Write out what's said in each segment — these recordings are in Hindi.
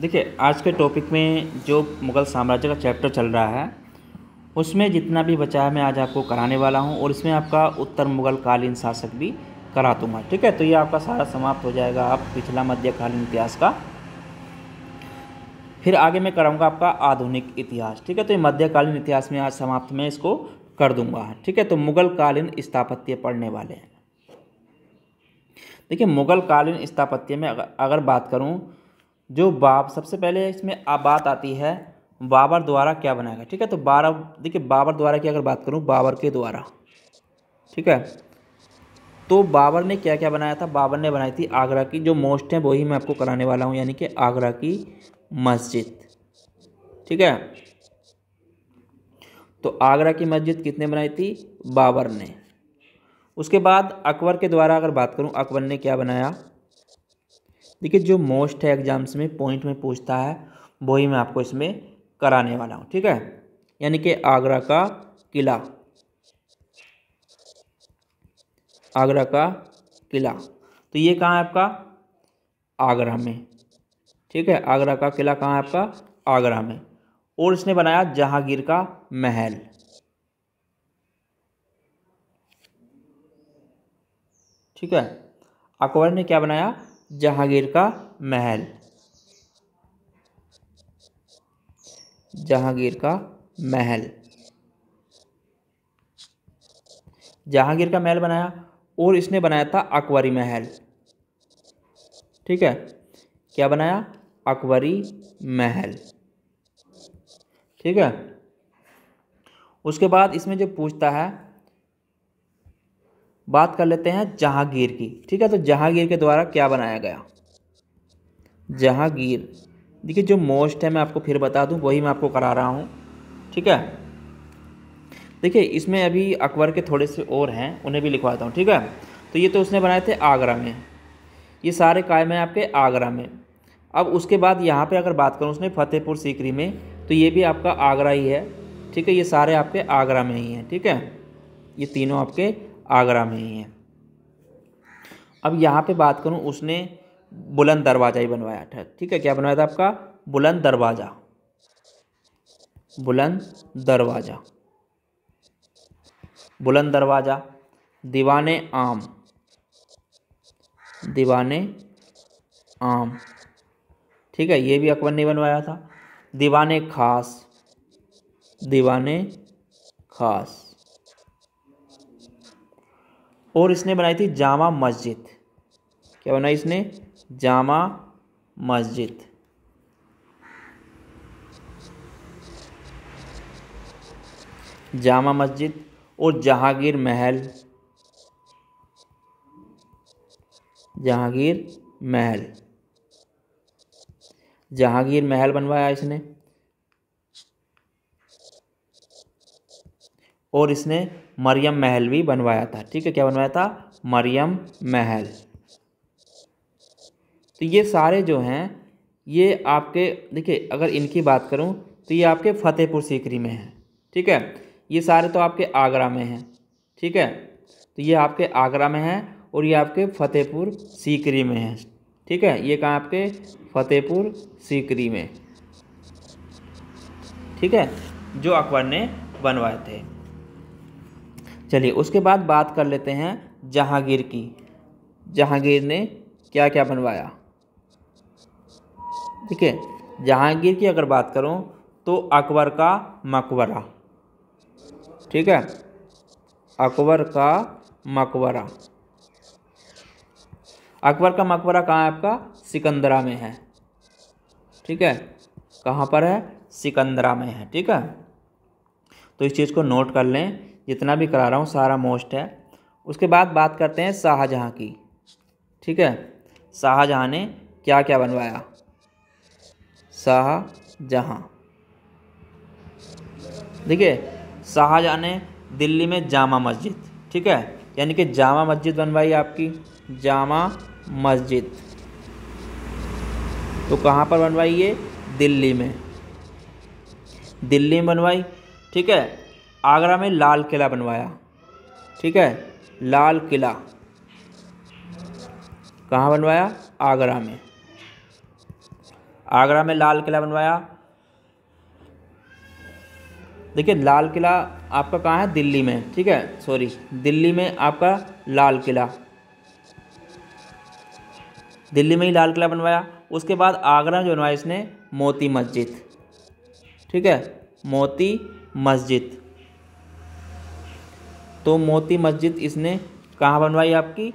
देखिए आज के टॉपिक में जो मुग़ल साम्राज्य का चैप्टर चल रहा है उसमें जितना भी बचा है मैं आज आपको कराने वाला हूँ और इसमें आपका उत्तर मुग़ल कालीन शासक भी करा दूँगा ठीक है तो ये आपका सारा समाप्त हो जाएगा आप पिछला मध्यकालीन इतिहास का फिर आगे मैं कराऊँगा आपका आधुनिक इतिहास ठीक है तो ये मध्यकालीन इतिहास में आज समाप्त में इसको कर दूंगा ठीक है तो मुग़ल कालीन स्थापत्य पढ़ने वाले हैं देखिए मुग़ल कालीन स्थापत्य में अगर, अगर बात करूँ जो बाब सबसे पहले इसमें आ बात आती है बाबर द्वारा क्या बनाया गया ठीक है तो बारह देखिए बाबर द्वारा की अगर बात करूँ बाबर के द्वारा ठीक है तो बाबर ने क्या क्या बनाया था बाबर ने बनाई थी आगरा की जो मोस्ट है वही मैं आपको कराने वाला हूँ यानी कि आगरा की मस्जिद ठीक है तो आगरा की मस्जिद कितने बनाई थी बाबर ने उसके बाद अकबर के द्वारा अगर बात करूँ अकबर ने क्या बनाया देखिए जो मोस्ट है एग्जाम्स में पॉइंट में पूछता है वही मैं आपको इसमें कराने वाला हूँ ठीक है यानी कि आगरा का किला आगरा का किला तो ये कहाँ है आपका आगरा में ठीक है आगरा का किला कहाँ है आपका आगरा में और इसने बनाया जहांगीर का महल ठीक है अकबर ने क्या बनाया जहांगीर का महल जहांगीर का महल जहांगीर का महल बनाया और इसने बनाया था अकबरी महल ठीक है क्या बनाया अकबरी महल ठीक है उसके बाद इसमें जो पूछता है बात कर लेते हैं जहांगीर की ठीक है तो जहांगीर के द्वारा क्या बनाया गया जहांगीर देखिए जो मोस्ट है मैं आपको फिर बता दूं वही मैं आपको करा रहा हूँ ठीक है देखिए इसमें अभी अकबर के थोड़े से और हैं उन्हें भी लिखवाता हूँ ठीक है तो ये तो उसने बनाए थे आगरा में ये सारे कायम हैं आपके आगरा में अब उसके बाद यहाँ पर अगर बात करूँ उसने फतेहपुर सीकरी में तो ये भी आपका आगरा ही है ठीक है ये सारे आपके आगरा में ही हैं ठीक है ये तीनों आपके आगरा में ही है अब यहाँ पे बात करूँ उसने बुलंद दरवाज़ा ही बनवाया था ठीक है क्या बनवाया था आपका बुलंद दरवाज़ा बुलंद दरवाज़ा बुलंद दरवाज़ा दीवाने आम दीवाने आम ठीक है ये भी अकबर ने बनवाया था दीवाने खास दीवाने खास और इसने बनाई थी जामा मस्जिद क्या बनाई इसने जामा मस्जिद जामा मस्जिद और जहांगीर महल जहांगीर महल जहांगीर महल बनवाया इसने और इसने मरियम महल भी बनवाया था ठीक है क्या बनवाया था मरियम महल तो ये सारे जो हैं ये आपके देखिए अगर इनकी बात करूं तो ये आपके फतेहपुर सीकरी में है ठीक है ये सारे तो आपके आगरा में हैं ठीक है तो ये आपके आगरा में हैं और ये आपके फतेहपुर सीकरी में हैं ठीक है ये कहाँ आपके फतेहपुर सीकरी में ठीक है जो अकबर ने बनवाए थे चलिए उसके बाद बात कर लेते हैं जहांगीर की जहांगीर ने क्या क्या बनवाया ठीक है जहांगीर की अगर बात करूं तो अकबर का मकबरा ठीक है अकबर का मकबरा अकबर का मकबरा कहाँ है आपका सिकंदरा में है ठीक है कहाँ पर है सिकंदरा में है ठीक है तो इस चीज़ को नोट कर लें जितना भी करा रहा हूँ सारा मोस्ट है उसके बाद बात करते हैं शाहजहाँ की ठीक है शाहजहाँ ने क्या क्या बनवाया शाहजहाँ देखिए शाहजहाँ ने दिल्ली में जामा मस्जिद ठीक है यानी कि जामा मस्जिद बनवाई आपकी जामा मस्जिद तो कहाँ पर बनवाई ये दिल्ली में दिल्ली में बनवाई ठीक है आगरा में लाल किला बनवाया ठीक है लाल किला कहाँ बनवाया आगरा में आगरा में लाल किला बनवाया देखिए लाल किला आपका कहाँ है दिल्ली में ठीक है सॉरी दिल्ली में आपका लाल किला दिल्ली में ही लाल किला बनवाया उसके बाद आगरा जो बनवाया इसने मोती मस्जिद ठीक है मोती मस्जिद तो मोती मस्जिद इसने कहाँ बनवाई आपकी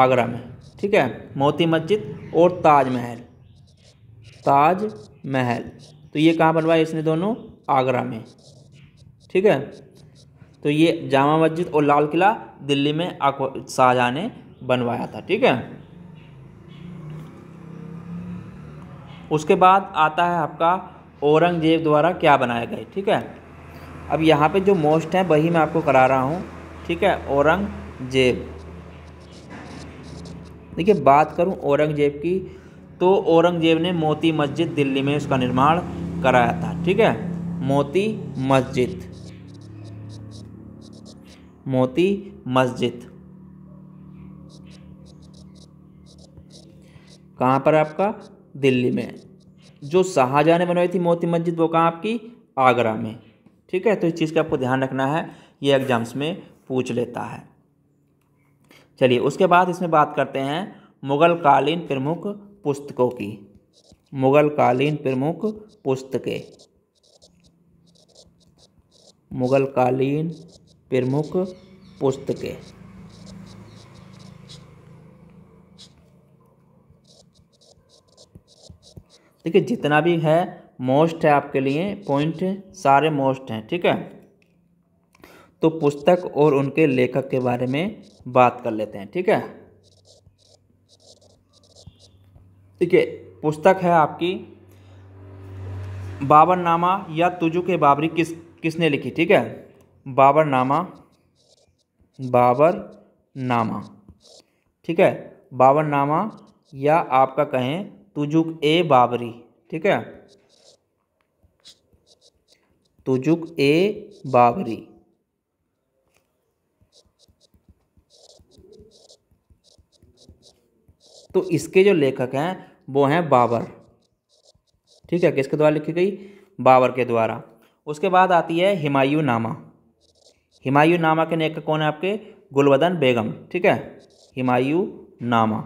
आगरा में ठीक है मोती मस्जिद और ताजमहल ताजमहल ताज महल तो ये कहाँ बनवाई इसने दोनों आगरा में ठीक है तो ये जामा मस्जिद और लाल किला दिल्ली में शाहजहाँ ने बनवाया था ठीक है उसके बाद आता है आपका औरंगजेब द्वारा क्या बनाया गया ठीक है अब यहाँ पे जो मोस्ट है वही मैं आपको करा रहा हूँ ठीक है औरंगजेब देखिए बात करूँ औरंगजेब की तो औरंगजेब ने मोती मस्जिद दिल्ली में उसका निर्माण कराया था ठीक है मोती मस्जिद मोती मस्जिद कहाँ पर आपका दिल्ली में जो शाहजहाँ ने बनवाई थी मोती मस्जिद वो कहाँ आपकी आगरा में ठीक है तो इस चीज़ का आपको ध्यान रखना है ये एग्जाम्स में पूछ लेता है चलिए उसके बाद इसमें बात करते हैं मुग़ल कालीन प्रमुख पुस्तकों की मुग़ल कालीन प्रमुख पुस्तकें मुग़ल कालीन प्रमुख पुस्तकें देखिए जितना भी है मोस्ट है आपके लिए पॉइंट सारे मोस्ट हैं ठीक है तो पुस्तक और उनके लेखक के बारे में बात कर लेते हैं ठीक है ठीक है पुस्तक है आपकी बाबर नामा या तुजु के बाबरी किस किसने लिखी ठीक है बाबर नामा बाबर नामा ठीक है बाबर नामा या आपका कहें तुजुक ए बाबरी ठीक है तुजुक ए बाबरी तो इसके जो लेखक हैं वो हैं बाबर ठीक है किसके द्वारा लिखी गई बाबर के द्वारा उसके बाद आती है हिमायू नामा हिमायू नामा के लेखक कौन है आपके गुलवदन बेगम ठीक है हिमायू नामा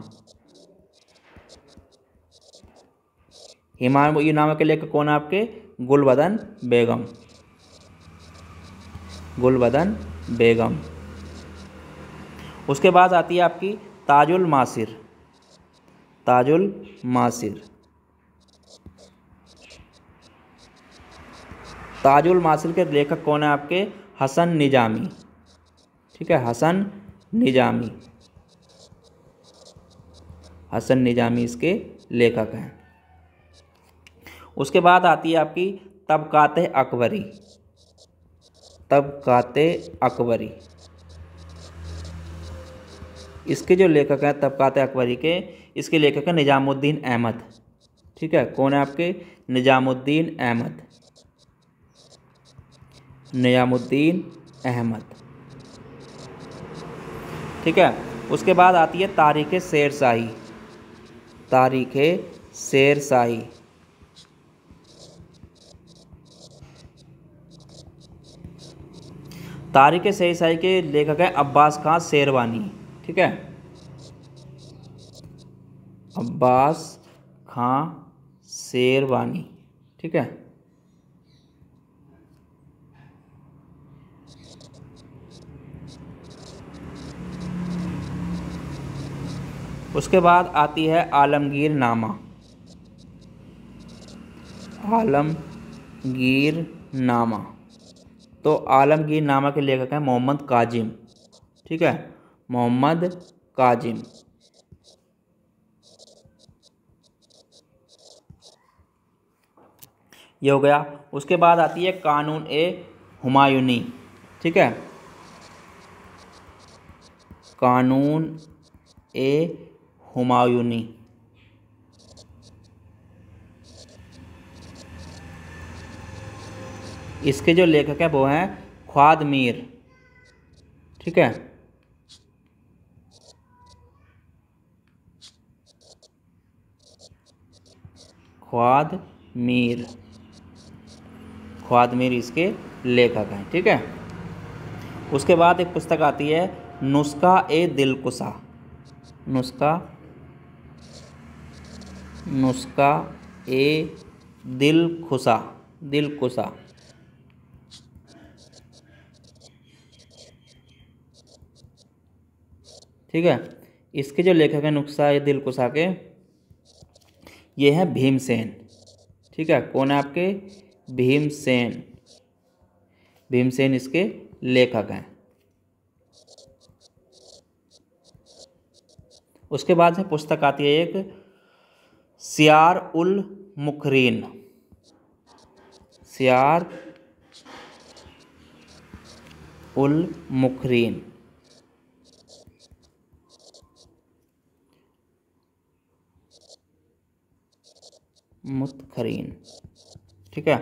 हिमायू नामा के लेखक कौन है आपके गुलवदन बेगम गुलबदन बेगम उसके बाद आती है आपकी ताजुल मासिर ताजुल मासिर ताजुल मासिर के लेखक कौन है आपके हसन निजामी ठीक है हसन निजामी हसन निजामी इसके लेखक हैं उसके बाद आती है आपकी तबकात अकबरी तबक़ाते अकबरी इसके जो लेखक हैं काते अकबरी के इसके लेखक हैं निज़ामुद्दीन अहमद ठीक है कौन है आपके निज़ामुद्दीन अहमद निज़ामुद्दीन अहमद ठीक है उसके बाद आती है तारीख़ शेर शाही तारीख़ शेर शाही तारीख सही के लेखक हैं अब्बास खां शेरवानी ठीक है अब्बास खां शेरवानी ठीक है उसके बाद आती है आलमगीर नामा आलमगीर नामा तो आलमगीर नामक लेखक हैं मोहम्मद काजिम ठीक है मोहम्मद काजिम ये हो गया उसके बाद आती है कानून ए हुमायूनी ठीक है कानून ए हुमायूनी इसके जो लेखक है वो हैं ख्वाद मीर ठीक है ख्वाद मीर ख्वाद मीर इसके लेखक हैं ठीक है उसके बाद एक पुस्तक आती है नुस्खा ए दिलकुसा नुस्खा नुस्खा ए दिल खुशा दिल ठीक है इसके जो लेखक हैं नुस्खा ये दिल कुशा के ये हैं भीमसेन ठीक है कौन है आपके भीमसेन भीमसेन इसके लेखक हैं उसके बाद से पुस्तक आती है एक सियार उल मुखरीन सियार उल मुखरीन मुतखरीन ठीक है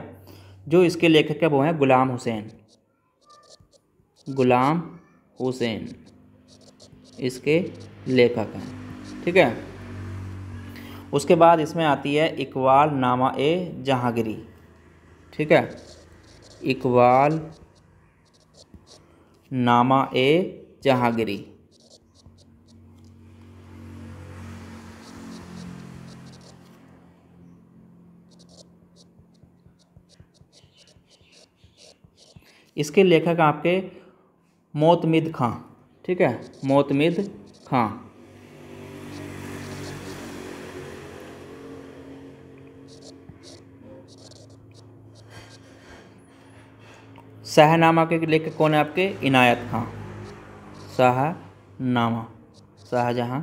जो इसके लेखक है वो हैं गुलाम हुसैन गुलाम हुसैन इसके लेखक हैं ठीक है उसके बाद इसमें आती है इकबाल नामा ए जहांगीरी ठीक है इकबाल नामा ए जहांगीरी इसके लेखक आपके मोतमिद खां ठीक है मोतमिद खां सहनामा के लेखक कौन है आपके इनायत खां सहनामा शाहजहाँ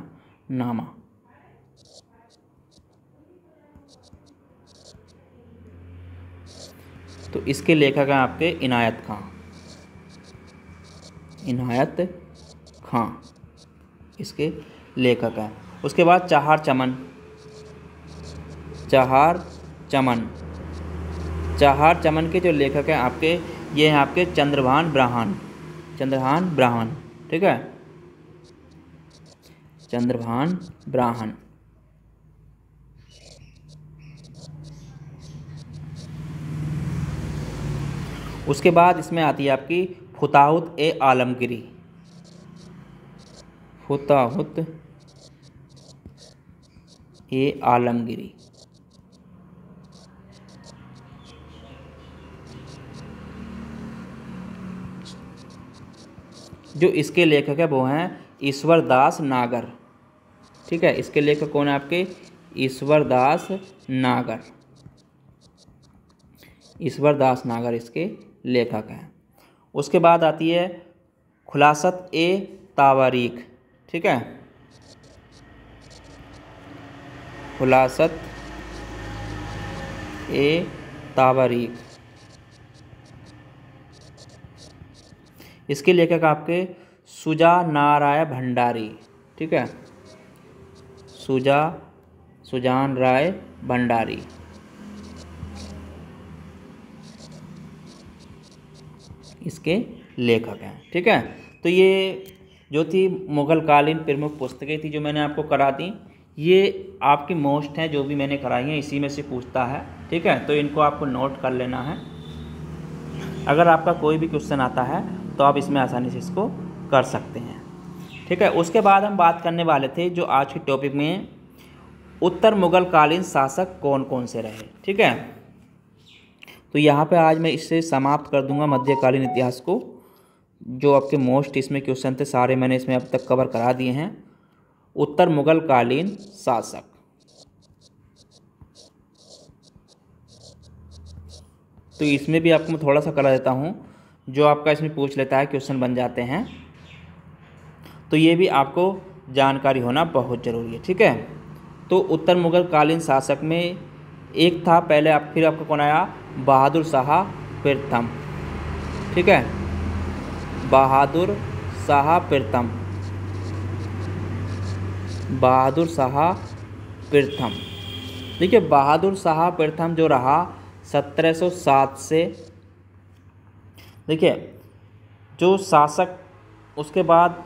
नामा तो इसके लेखक हैं आपके इनायत खां इनायत खां इसके लेखक हैं उसके बाद चाहार चमन चहार चमन चाहार चमन के जो लेखक हैं आपके ये हैं आपके चंद्रभान ब्राह्मण चंद्रभान ब्राह्मण ठीक है चंद्रभान ब्राह्मण उसके बाद इसमें आती है आपकी फुताहुत ए आलमगिरी फुताहुत ए आलमगिरी जो इसके लेखक है वो हैं ईश्वर दास नागर ठीक है इसके लेखक कौन है आपके ईश्वर दास नागर ईश्वर दास नागर इसके लेखक हैं उसके बाद आती है खुलासत ए तावारीख ठीक है खुलासत ए तवारीख इसके लेखक आपके सुजा नाराय भंडारी ठीक है सुजा सुजान राय भंडारी के लेखक हैं ठीक है तो ये जो थी मुग़ल कालीन प्रमुख पुस्तकें थी जो मैंने आपको करा दी ये आपकी मोस्ट हैं जो भी मैंने कराई हैं इसी में से पूछता है ठीक है तो इनको आपको नोट कर लेना है अगर आपका कोई भी क्वेश्चन आता है तो आप इसमें आसानी से इसको कर सकते हैं ठीक है उसके बाद हम बात करने वाले थे जो आज के टॉपिक में उत्तर मुग़ल कालीन शासक कौन कौन से रहे ठीक है तो यहाँ पे आज मैं इससे समाप्त कर दूंगा मध्यकालीन इतिहास को जो आपके मोस्ट इसमें क्वेश्चन थे सारे मैंने इसमें अब तक कवर करा दिए हैं उत्तर मुगल कालीन शासक तो इसमें भी आपको मैं थोड़ा सा करा देता हूँ जो आपका इसमें पूछ लेता है क्वेश्चन बन जाते हैं तो ये भी आपको जानकारी होना बहुत ज़रूरी है ठीक है तो उत्तर मुगल कालीन शासक में एक था पहले आप फिर आपका कौन आया बहादुर शाह प्रथम ठीक है बहादुर शाह प्रथम बहादुर शाह प्रथम देखिए बहादुर शाह प्रथम जो रहा 1707 से देखिए जो शासक उसके बाद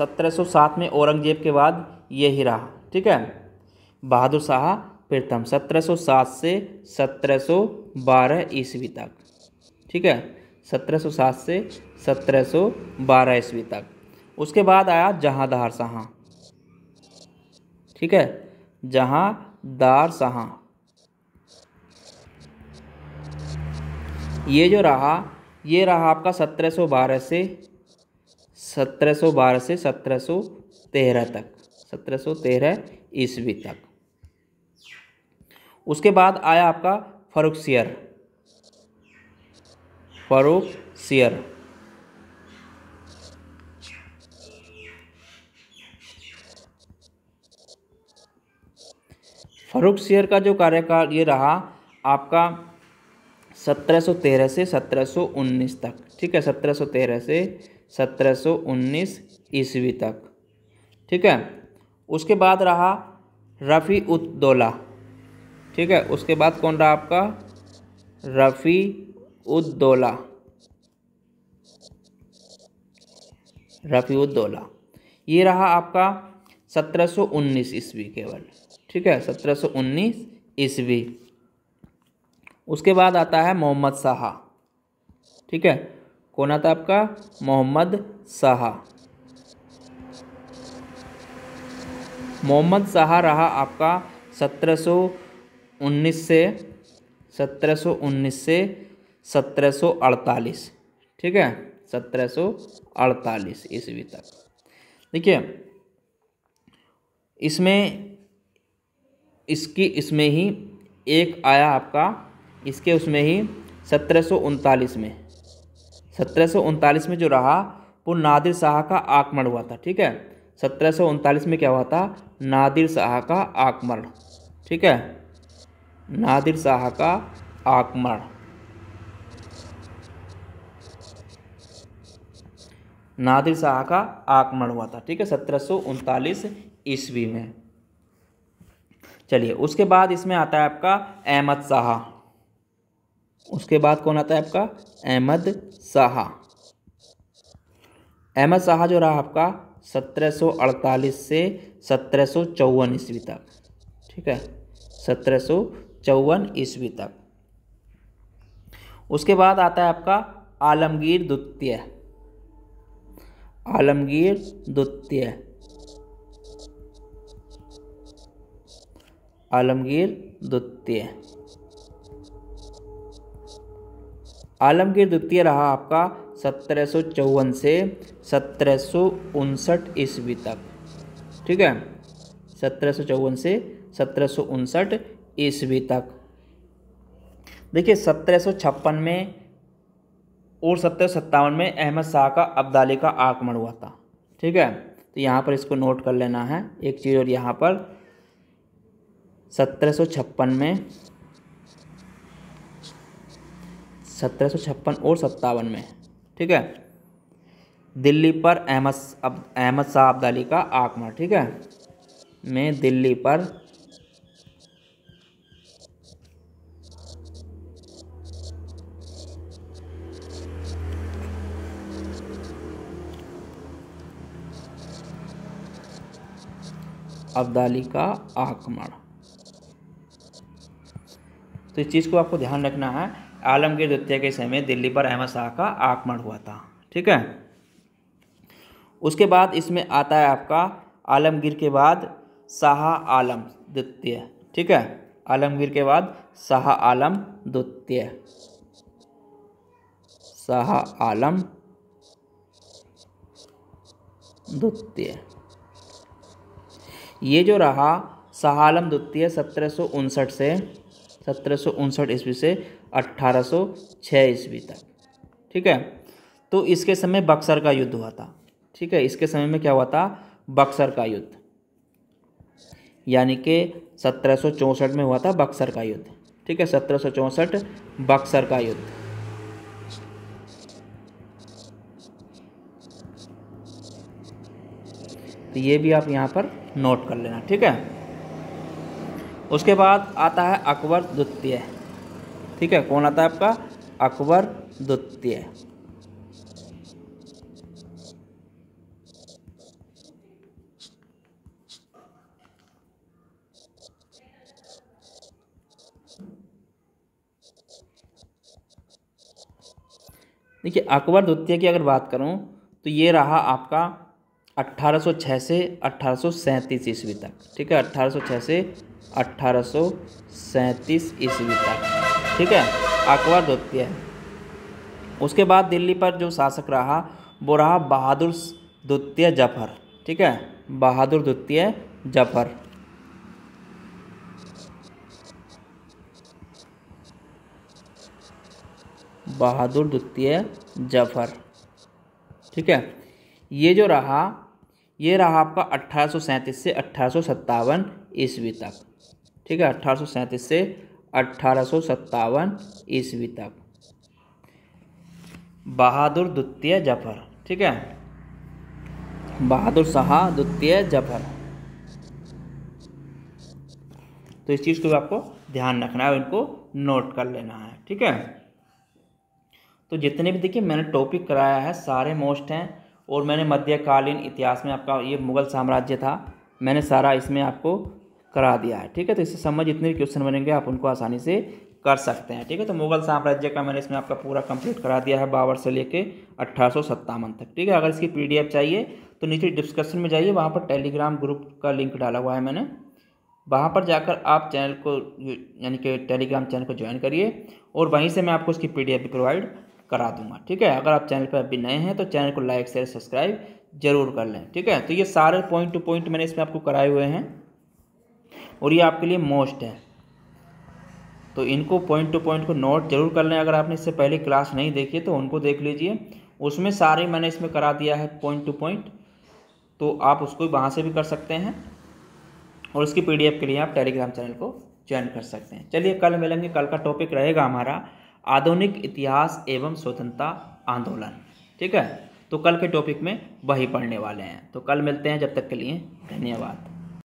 1707 में औरंगजेब के बाद यही रहा ठीक है बहादुर शाह प्रथम 1707 से 1712 ईस्वी तक ठीक है 1707 से 1712 ईस्वी तक उसके बाद आया जहाँ दार शाह ठीक है जहाँ दार शाह ये जो रहा ये रहा आपका 1712 से 1712 से 1713 तक 1713 ईस्वी तक उसके बाद आया आपका Farrukhsiyar Farrukhsiyar Farrukhsiyar का जो कार्यकाल ये रहा आपका 1713 से 1719 तक ठीक है 1713 से 1719 ईस्वी तक ठीक है उसके बाद रहा रफ़ी उद्दौला ठीक है उसके बाद कौन रहा आपका रफ़ी उद्दौला रफ़ी उद्दौला ये रहा आपका 1719 ईस्वी केवल ठीक है 1719 ईस्वी उसके बाद आता है मोहम्मद शाह ठीक है कौन आता आपका मोहम्मद शाह मोहम्मद शाह रहा आपका सत्रह उन्नीस से सत्रह सौ उन्नीस से सत्रह सौ अड़तालीस ठीक है सत्रह सौ अड़तालीस ईस्वी तक देखिए इसमें इसकी इसमें ही एक आया आपका इसके उसमें ही सत्रह में सत्रह में जो रहा वो नादिर शाह का आक्रमण हुआ था ठीक है सत्रह में क्या हुआ था नादिर शाह का आक्रमण ठीक है नादिर शाह का आक्रमण नादिर शाह का आक्रमण हुआ था ठीक है सत्रह ईस्वी में चलिए उसके बाद इसमें आता है आपका अहमद शाह उसके बाद कौन आता है आपका अहमद शाह अहमद शाह जो रहा आपका 1748 से सत्रह ईस्वी तक ठीक है सत्रह चौवन ईस्वी तक उसके बाद आता है आपका आलमगीर द्वितीय आलमगीर द्वितीय आलमगीर द्वितीय आलमगीर द्वितीय रहा आपका सत्रह से सत्रह ईस्वी तक ठीक है सत्रह से सत्रह ईस्वी तक देखिए सत्रह में और सत्रह में अहमद शाह का अब्दाली का आक्रमण हुआ था ठीक है तो यहाँ पर इसको नोट कर लेना है एक चीज़ और यहाँ पर सत्रह में सत्रह और सत्तावन में ठीक है दिल्ली पर अहमद अहमद शाह अब्दाली का आक्रमण ठीक है में दिल्ली पर अब्दाली का आक्रमण तो इस चीज़ को आपको ध्यान रखना है आलमगीर द्वितीय के समय दिल्ली पर अहमद शाह का आक्रमण हुआ था ठीक है उसके बाद इसमें आता है आपका आलमगीर के बाद शाह आलम द्वितीय ठीक है आलमगीर के बाद शाह आलम द्वितीय शाह आलम द्वितीय ये जो रहा सहालम द्वितीय सत्रह से सत्रह सौ उनसठ ईस्वी से अट्ठारह सौ छः ईस्वी तक ठीक है तो इसके समय बक्सर का युद्ध हुआ था ठीक है इसके समय में क्या हुआ था बक्सर का युद्ध यानी कि सत्रह सौ में हुआ था बक्सर का युद्ध ठीक है सत्रह सौ बक्सर का युद्ध तो ये भी आप यहाँ पर नोट कर लेना ठीक है उसके बाद आता है अकबर द्वितीय ठीक है कौन आता है आपका अकबर द्वितीय देखिए अकबर द्वितीय की अगर बात करूं तो ये रहा आपका 1806 से 1837 ईस्वी तक ठीक है 1806 से 1837 ईस्वी तक ठीक है अकबर द्वितीय उसके बाद दिल्ली पर जो शासक रहा वो रहा बहादुर द्वितीय जफर ठीक है बहादुर द्वितीय जफर बहादुर द्वितीय जफर ठीक है ये जो रहा ये रहा आपका अट्ठारह से अट्ठारह ईस्वी तक ठीक है अट्ठारह से अट्ठारह ईस्वी तक बहादुर द्वितीय जफर ठीक है बहादुर शाह द्वितीय जफर तो इस चीज़ को भी आपको ध्यान रखना है इनको नोट कर लेना है ठीक है तो जितने भी देखिए मैंने टॉपिक कराया है सारे मोस्ट हैं और मैंने मध्यकालीन इतिहास में आपका ये मुगल साम्राज्य था मैंने सारा इसमें आपको करा दिया है ठीक है तो इससे समझ भी क्वेश्चन बनेंगे आप उनको आसानी से कर सकते हैं ठीक है तो मुगल साम्राज्य का मैंने इसमें आपका पूरा कंप्लीट करा दिया है बाबर से लेके अट्ठारह तक ठीक है अगर इसकी पी चाहिए तो नीचे डिस्क्रिप्शन में जाइए वहाँ पर टेलीग्राम ग्रुप का लिंक डाला हुआ है मैंने वहाँ पर जाकर आप चैनल को यानी कि टेलीग्राम चैनल को ज्वाइन करिए और वहीं से मैं आपको इसकी पी भी प्रोवाइड करा दूंगा ठीक है अगर आप चैनल पर अभी नए हैं तो चैनल को लाइक शेयर सब्सक्राइब जरूर कर लें ठीक है तो ये सारे पॉइंट टू पॉइंट मैंने इसमें आपको कराए हुए हैं और ये आपके लिए मोस्ट है तो इनको पॉइंट टू पॉइंट को नोट जरूर कर लें अगर आपने इससे पहले क्लास नहीं देखी तो उनको देख लीजिए उसमें सारे मैंने इसमें करा दिया है पॉइंट टू पॉइंट तो आप उसको वहाँ से भी कर सकते हैं और उसकी पीडीएफ के लिए आप टेलीग्राम चैनल को ज्वाइन कर सकते हैं चलिए कल मिलेंगे कल का टॉपिक रहेगा हमारा आधुनिक इतिहास एवं स्वतंत्रता आंदोलन ठीक है तो कल के टॉपिक में वही पढ़ने वाले हैं तो कल मिलते हैं जब तक के लिए धन्यवाद